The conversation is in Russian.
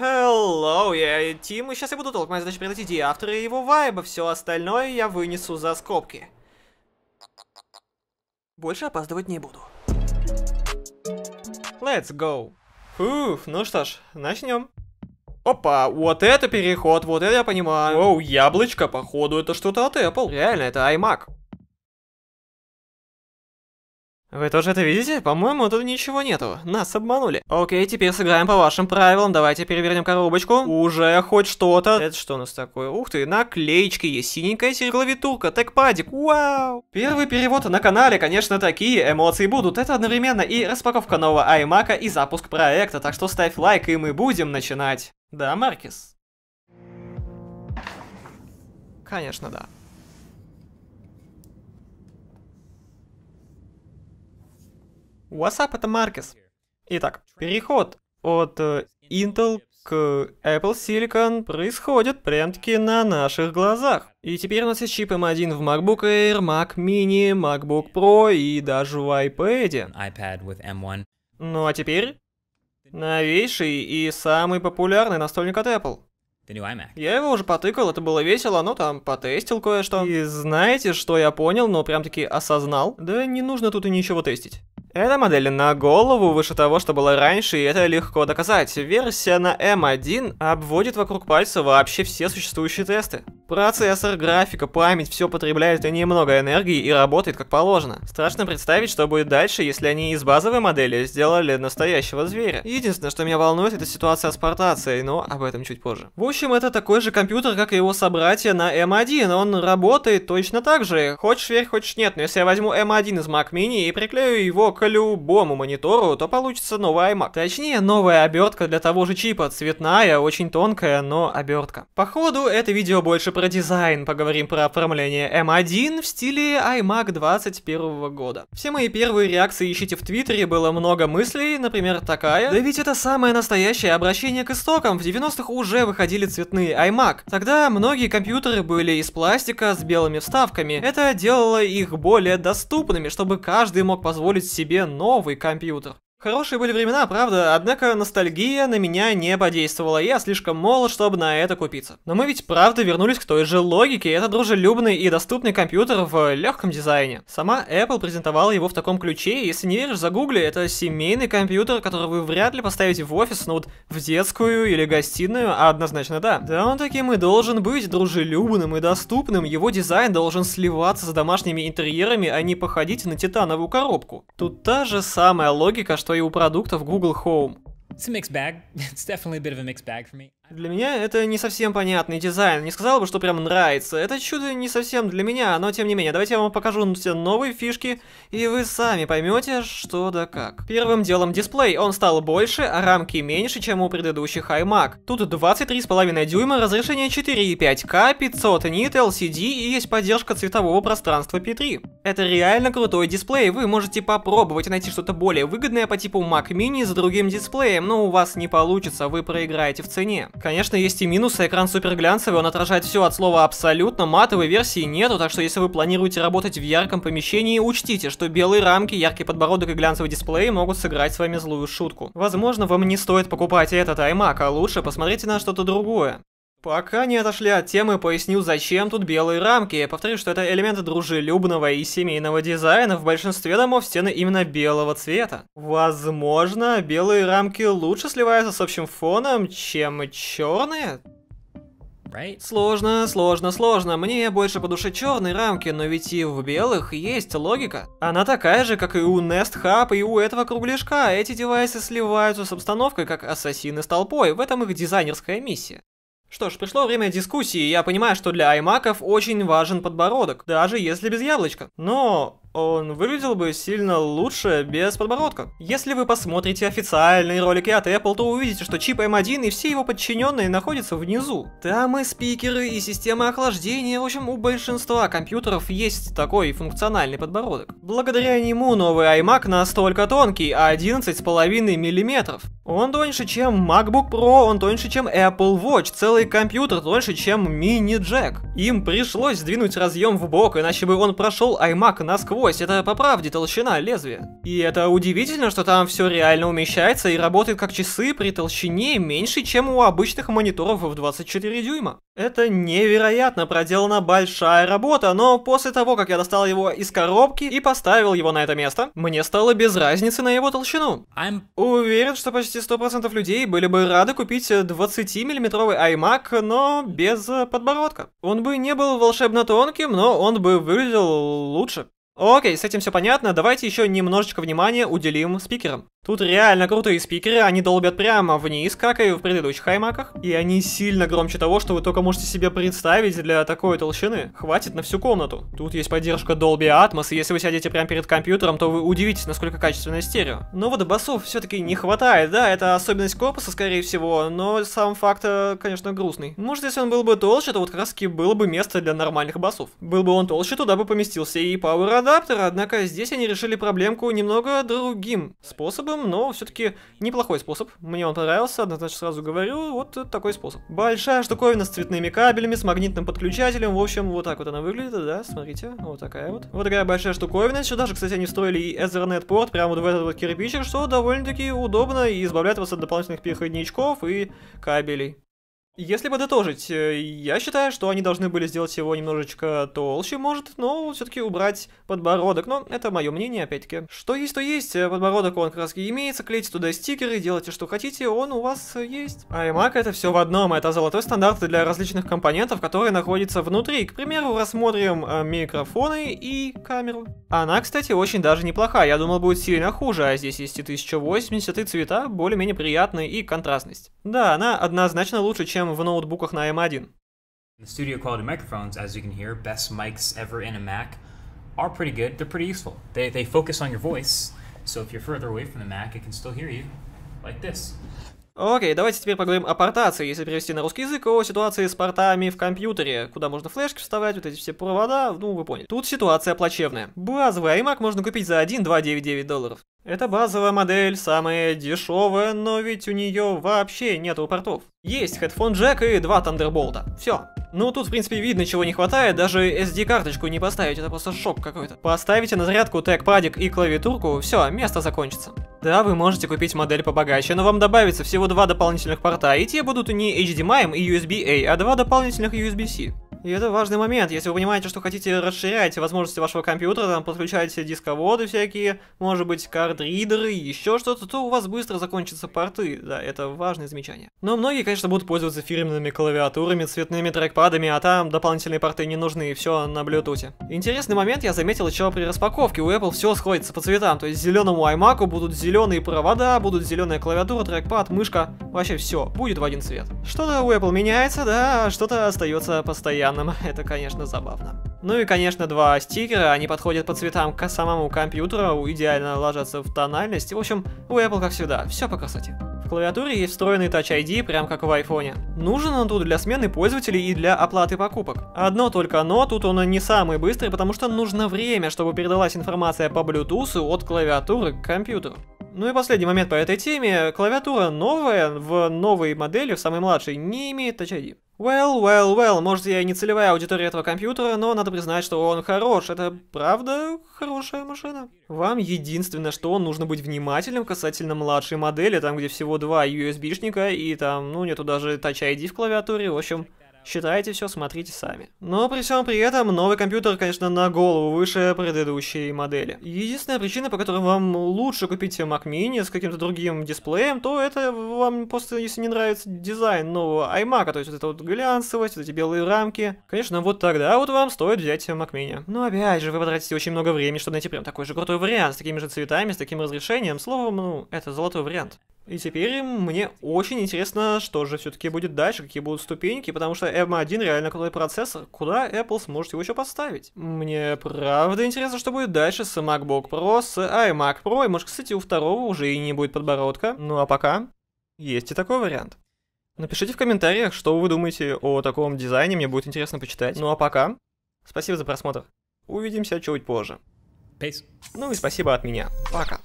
Hello, я Тим, и сейчас я буду толк. Моя задача превратить и автора, и его вайба. Все остальное я вынесу за скобки. Больше опаздывать не буду. Let's go. Уф, ну что ж, начнем. Опа, вот это переход, вот это я понимаю. Оу, яблочко, походу, это что-то от Apple. Реально, это iMac. Вы тоже это видите? По-моему, тут ничего нету. Нас обманули. Окей, теперь сыграем по вашим правилам. Давайте перевернем коробочку. Уже хоть что-то. Это что у нас такое? Ух ты, наклеечки есть. Синенькая клавиатурка, тэкпадик. Вау! Первый перевод на канале. Конечно, такие эмоции будут. Это одновременно и распаковка нового iMac, и запуск проекта. Так что ставь лайк, и мы будем начинать. Да, Маркис? Конечно, да. What's up? это Маркес. Итак, переход от э, Intel к Apple Silicon происходит прям-таки на наших глазах. И теперь у нас есть чип M1 эм в MacBook Air, Mac Mini, MacBook Pro и даже в iPad. iPad with M1. Ну а теперь новейший и самый популярный настольник от Apple. Я его уже потыкал, это было весело, ну там потестил кое-что. И знаете, что я понял, но прям-таки осознал? Да не нужно тут и ничего тестить. Эта модель на голову выше того, что было раньше, и это легко доказать. Версия на M1 обводит вокруг пальца вообще все существующие тесты. Процессор, графика, память, все потребляет и немного энергии и работает как положено. Страшно представить, что будет дальше, если они из базовой модели сделали настоящего зверя. Единственное, что меня волнует, это ситуация с портацией, но об этом чуть позже. В общем, это такой же компьютер, как и его собратья на M1, эм он работает точно так же. Хочешь верь, хочешь нет, но если я возьму M1 эм из Mac Mini и приклею его к любому монитору, то получится новый iMac. Точнее, новая обертка для того же чипа, цветная, очень тонкая, но обертка. Походу, это видео больше про дизайн, поговорим про оформление M1 в стиле iMac 21 года. Все мои первые реакции ищите в Твиттере, было много мыслей, например, такая. Да ведь это самое настоящее обращение к истокам, в 90-х уже выходили цветные iMac. Тогда многие компьютеры были из пластика с белыми вставками. Это делало их более доступными, чтобы каждый мог позволить себе новый компьютер. Хорошие были времена, правда, однако ностальгия на меня не подействовала, я слишком молод, чтобы на это купиться. Но мы ведь правда вернулись к той же логике, это дружелюбный и доступный компьютер в легком дизайне. Сама Apple презентовала его в таком ключе, если не веришь, загугли, это семейный компьютер, который вы вряд ли поставите в офис, но ну вот в детскую или гостиную, а однозначно да. Да он таким и должен быть дружелюбным и доступным, его дизайн должен сливаться с домашними интерьерами, а не походить на титановую коробку. Тут та же самая логика, что что и у продуктов Google Home. It's a mixed bag. It's definitely a bit of a mixed bag for me. Для меня это не совсем понятный дизайн, не сказал бы, что прям нравится. Это чудо не совсем для меня, но тем не менее, давайте я вам покажу все новые фишки, и вы сами поймете, что да как. Первым делом дисплей, он стал больше, а рамки меньше, чем у предыдущих iMac. Тут 23,5 дюйма, разрешение 4,5К, 500 нит, LCD и есть поддержка цветового пространства P3. Это реально крутой дисплей, вы можете попробовать найти что-то более выгодное по типу Mac Mini с другим дисплеем, но у вас не получится, вы проиграете в цене. Конечно, есть и минусы, экран суперглянцевый, он отражает все от слова абсолютно, матовой версии нету, так что если вы планируете работать в ярком помещении, учтите, что белые рамки, яркий подбородок и глянцевый дисплей могут сыграть с вами злую шутку. Возможно, вам не стоит покупать этот iMac, а лучше посмотрите на что-то другое. Пока не отошли от темы, поясню, зачем тут белые рамки. Повторю, что это элементы дружелюбного и семейного дизайна. В большинстве домов стены именно белого цвета. Возможно, белые рамки лучше сливаются с общим фоном, чем черные? Right? Сложно, сложно, сложно. Мне больше по душе черные рамки, но ведь и в белых есть логика. Она такая же, как и у Nest Hub и у этого кругляшка. Эти девайсы сливаются с обстановкой, как ассасины с толпой. В этом их дизайнерская миссия. Что ж, пришло время дискуссии, я понимаю, что для аймаков очень важен подбородок, даже если без яблочка. Но он выглядел бы сильно лучше без подбородка. Если вы посмотрите официальные ролики от Apple, то увидите, что чип M1 эм и все его подчиненные находятся внизу. Там и спикеры, и система охлаждения, в общем, у большинства компьютеров есть такой функциональный подбородок. Благодаря нему новый iMac настолько тонкий, 11,5 мм. Он тоньше, чем MacBook Pro, он тоньше, чем Apple Watch, целый компьютер тоньше, чем мини-джек. Им пришлось сдвинуть разъем в бок, иначе бы он прошел iMac насквозь ось, это по правде толщина лезвия. И это удивительно, что там все реально умещается и работает как часы при толщине меньше, чем у обычных мониторов в 24 дюйма. Это невероятно проделана большая работа, но после того, как я достал его из коробки и поставил его на это место, мне стало без разницы на его толщину. I'm... Уверен, что почти 100% людей были бы рады купить 20-миллиметровый iMac, но без подбородка. Он бы не был волшебно тонким, но он бы выглядел лучше. Окей, с этим все понятно, давайте еще немножечко внимания уделим спикерам. Тут реально крутые спикеры, они долбят прямо вниз, как и в предыдущих хаймаках, и они сильно громче того, что вы только можете себе представить для такой толщины. Хватит на всю комнату. Тут есть поддержка Dolby Atmos, и если вы сядете прямо перед компьютером, то вы удивитесь, насколько качественное стерео. Но вот басов все-таки не хватает, да, это особенность корпуса, скорее всего, но сам факт, э, конечно, грустный. Может, если он был бы толще, то вот как раз таки было бы место для нормальных басов. Был бы он толще, туда бы поместился и Power адаптера, однако здесь они решили проблемку немного другим способом, но все-таки неплохой способ. Мне он понравился, однозначно сразу говорю, вот такой способ. Большая штуковина с цветными кабелями, с магнитным подключателем, в общем, вот так вот она выглядит, да, смотрите, вот такая вот. Вот такая большая штуковина, сюда же, кстати, они встроили и Ethernet порт прямо вот в этот вот кирпичик, что довольно-таки удобно и избавляет вас от дополнительных переходничков и кабелей. Если подытожить, э, я считаю, что они должны были сделать его немножечко толще, может, но все-таки убрать подбородок. Но это мое мнение, опять-таки. Что есть, то есть. Э, подбородок он как раз и имеется. Клейте туда стикеры, делайте что хотите, он у вас э, есть. А iMac это все в одном. Это золотой стандарт для различных компонентов, которые находятся внутри. К примеру, рассмотрим микрофоны и камеру. Она, кстати, очень даже неплохая. Я думал, будет сильно хуже, а здесь есть и 1080, и цвета более-менее приятные, и контрастность. Да, она однозначно лучше, чем чем в ноутбуках на M1. The studio quality microphones, as you can hear, best mics ever in a Mac, are pretty good. They're pretty useful. They, they focus on your voice, so if you're further away from the Mac, it can still hear you, like this. Окей, давайте теперь поговорим о портации. Если перевести на русский язык, о ситуации с портами в компьютере, куда можно флешки вставлять, вот эти все провода, ну вы поняли. Тут ситуация плачевная. Базовый iMac можно купить за 1,299 долларов. Это базовая модель, самая дешевая, но ведь у нее вообще нету портов. Есть headphone джек и два Thunderbolt. Все. Ну, тут, в принципе, видно, чего не хватает, даже SD-карточку не поставить, это просто шок какой-то. Поставите на зарядку трекпадик и клавиатурку, все, место закончится. Да, вы можете купить модель побогаче, но вам добавится всего два дополнительных порта, и те будут не HDMI и USB-A, а два дополнительных USB-C. И это важный момент. Если вы понимаете, что хотите расширять возможности вашего компьютера, там подключаете дисководы всякие, может быть, кардридеры, ридеры еще что-то, то у вас быстро закончатся порты. Да, это важное замечание. Но многие, конечно, будут пользоваться фирменными клавиатурами, цветными трекпадами, а там дополнительные порты не нужны, все на Bluetooth. Интересный момент я заметил еще при распаковке. У Apple все сходится по цветам, то есть зеленому iMac будут зеленые провода, будут зеленая клавиатура, трекпад, мышка. Вообще все, будет в один цвет. Что-то у Apple меняется, да, а что-то остается постоянным. Это, конечно, забавно. Ну и, конечно, два стикера, они подходят по цветам к самому компьютеру, идеально ложатся в тональность. В общем, у Apple, как всегда, все по красоте. В клавиатуре есть встроенный Touch ID, прям как в iPhone. Нужен он тут для смены пользователей и для оплаты покупок. Одно только но, тут он не самый быстрый, потому что нужно время, чтобы передалась информация по Bluetooth от клавиатуры к компьютеру. Ну и последний момент по этой теме. Клавиатура новая, в новой модели, в самой младшей, не имеет Touch ID. Well, well, well, может я и не целевая аудитория этого компьютера, но надо признать, что он хорош. Это правда хорошая машина. Вам единственное, что нужно быть внимательным касательно младшей модели, там где всего два USB-шника и там, ну нету даже Touch ID в клавиатуре, в общем... Считайте все, смотрите сами. Но при всем при этом, новый компьютер, конечно, на голову выше предыдущей модели. Единственная причина, по которой вам лучше купить Mac Mini с каким-то другим дисплеем, то это вам просто, если не нравится дизайн нового iMac, то есть вот эта вот глянцевость, вот эти белые рамки. Конечно, вот тогда вот вам стоит взять Mac Mini. Но опять же, вы потратите очень много времени, чтобы найти прям такой же крутой вариант, с такими же цветами, с таким разрешением. Словом, ну, это золотой вариант. И теперь мне очень интересно, что же все-таки будет дальше, какие будут ступеньки, потому что M1 эм реально крутой процессор. Куда Apple сможет его еще поставить? Мне правда интересно, что будет дальше с MacBook Pro, с iMac Pro, и может, кстати, у второго уже и не будет подбородка. Ну а пока есть и такой вариант. Напишите в комментариях, что вы думаете о таком дизайне, мне будет интересно почитать. Ну а пока, спасибо за просмотр. Увидимся чуть позже. Peace. Ну и спасибо от меня. Пока.